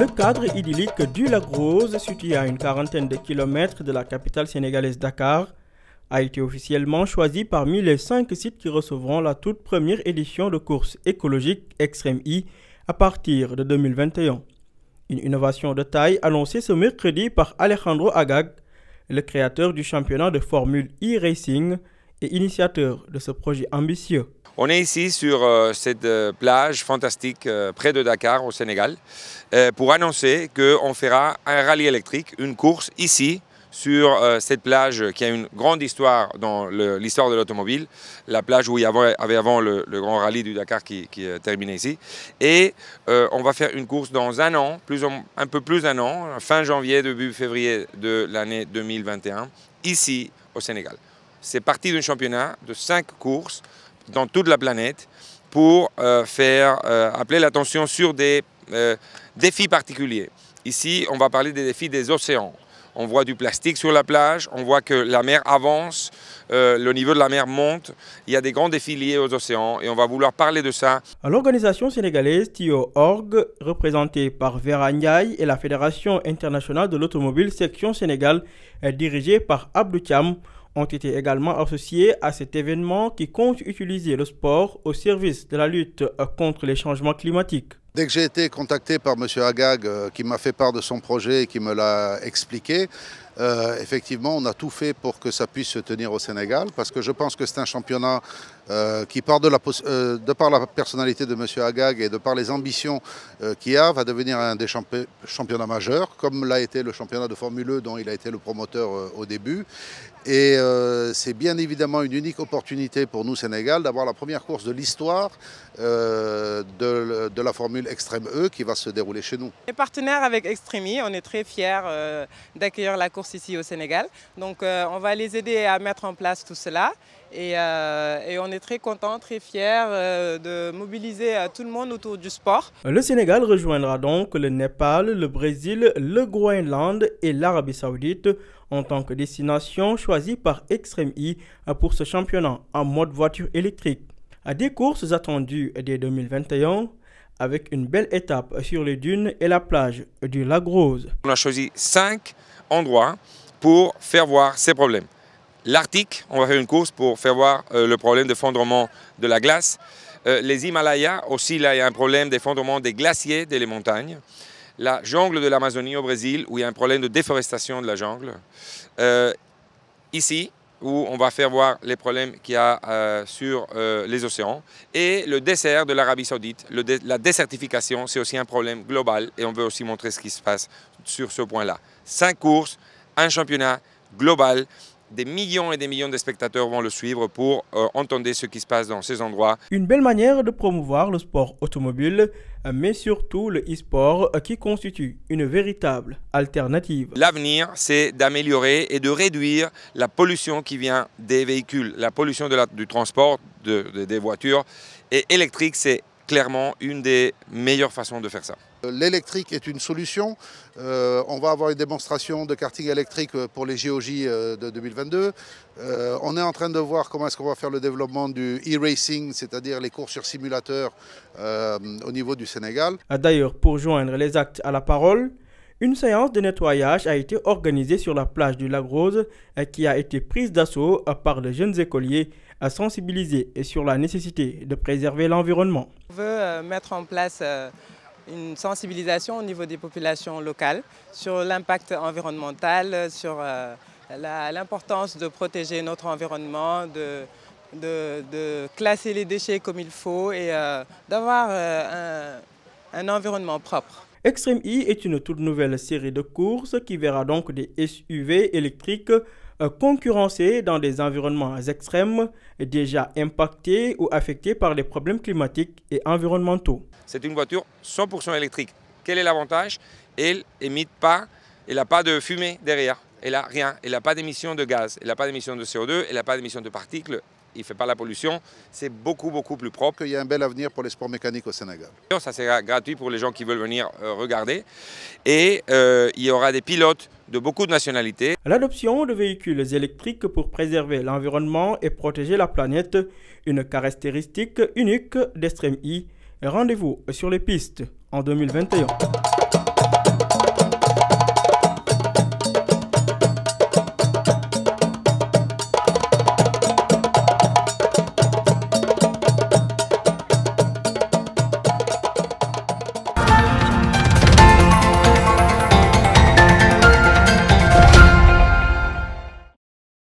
Le cadre idyllique du lac Rose, situé à une quarantaine de kilomètres de la capitale sénégalaise Dakar, a été officiellement choisi parmi les cinq sites qui recevront la toute première édition de course écologique Extreme E à partir de 2021. Une innovation de taille annoncée ce mercredi par Alejandro Agag, le créateur du championnat de Formule E-Racing, et initiateur de ce projet ambitieux. On est ici sur euh, cette euh, plage fantastique euh, près de Dakar au Sénégal pour annoncer qu'on fera un rallye électrique, une course ici sur cette plage qui a une grande histoire dans l'histoire de l'automobile, la plage où il y avait, avant le, grand rallye du Dakar qui, qui terminé ici. Et on va faire une course dans un an, plus un peu plus d'un an, fin janvier, début février de l'année 2021, ici au Sénégal. C'est parti d'un championnat de cinq courses dans toute la planète pour euh, faire euh, appeler l'attention sur des euh, défis particuliers. Ici, on va parler des défis des océans. On voit du plastique sur la plage, on voit que la mer avance, le niveau de la mer monte. Il y a des grands défis liés aux océans et on va vouloir parler de ça. L'organisation sénégalaise TIO Org, représentée par Vera Ndiaye et la Fédération internationale de l'automobile section Sénégal, est dirigée par Abdou ont été également associés à cet événement qui compte utiliser le sport au service de la lutte euh, contre les changements climatiques. Dès que j'ai été contacté par M. Agag, euh, qui m'a fait part de son projet et qui me l'a expliqué, euh, effectivement, on a tout fait pour que ça puisse se tenir au Sénégal, parce que je pense que c'est un championnat euh, qui, part de, la, euh, de par la personnalité de M. Agag et de par les ambitions qu'il a, va devenir un des championnats majeurs, comme l'a été le championnat de Formule E dont il a été le promoteur au début. Et c'est bien évidemment une unique opportunité pour nous, Sénégal, d'avoir la première course de l'histoire de, de, la Formule Extrême E qui va se dérouler chez nous. Les partenaires avec E, on est très fiers d'accueillir la course ici au Sénégal. Donc euh, on va les aider à mettre en place tout cela. Et, euh, on est très content, très fiers euh, de mobiliser tout le monde autour du sport. Le Sénégal rejoindra donc le Népal, le Brésil, le Groenland et l'Arabie saoudite en tant que destination choisie par Extreme E pour ce championnat en mode voiture électrique. À Des courses attendues dès 2021, avec une belle étape sur les dunes et la plage du lac Rose. On a choisi cinq endroits pour faire voir ces problèmes. L'Arctique, on va faire une course pour faire voir euh, le problème d'effondrement de la glace. Euh, les Himalayas, aussi là il y a un problème d'effondrement des glaciers des montagnes. La jungle de l'Amazonie au Brésil, où il y a un problème de déforestation de la jungle. Euh, ici, où on va faire voir les problèmes qu'il y a euh, sur euh, les océans. Et le dessert de l'Arabie saoudite, la désertification, c'est aussi un problème global et on veut aussi montrer ce qui se passe sur ce point-là. Cinq courses, un championnat global des millions et des millions de spectateurs vont le suivre pour euh, entendre ce qui se passe dans ces endroits. Une belle manière de promouvoir le sport automobile, mais surtout le e-sport euh, qui constitue une véritable alternative. L'avenir, c'est d'améliorer et de réduire la pollution qui vient des véhicules, la pollution du transport, des voitures. Et électrique, c'est clairement une des meilleures façons de faire ça. L'électrique est une solution. Euh, on va avoir une démonstration de karting électrique euh, pour les GOJ euh, de 2022. on est en train de voir comment est-ce qu'on va faire le développement du e-racing, c'est-à-dire les cours sur simulateur au niveau du Sénégal. Ah, d'ailleurs, pour joindre les actes à la parole, une séance de nettoyage a été organisée sur la plage du Lac Rose qui a été prise d'assaut par les jeunes écoliers à sensibiliser sur la nécessité de préserver l'environnement. On veut mettre en place une sensibilisation au niveau des populations locales sur l'impact environnemental, sur euh, l'importance de protéger notre environnement, de, classer les déchets comme il faut et euh, d'avoir euh, un, un environnement propre. Extreme E est une toute nouvelle série de courses qui verra donc des SUV électriques euh, concurrencer dans des environnements extrêmes déjà impactés ou affectés par les problèmes climatiques et environnementaux. C'est une voiture 100% électrique. Quel est l'avantage Elle n'émite pas, elle n'a pas de fumée derrière elle n'a rien, elle n'a pas d'émission de gaz, elle n'a pas d'émission de CO2, elle n'a pas d'émission de particules, il ne fait pas la pollution, c'est beaucoup, beaucoup plus propre. Il y a un bel avenir pour les sports mécaniques au Sénégal. Ça sera gratuit pour les gens qui veulent venir euh, regarder. Et euh, il y aura des pilotes de beaucoup de nationalités. L'adoption de véhicules électriques pour préserver l'environnement et protéger la planète, une caractéristique unique d'Extreme I. Rendez-vous sur les pistes en 2021.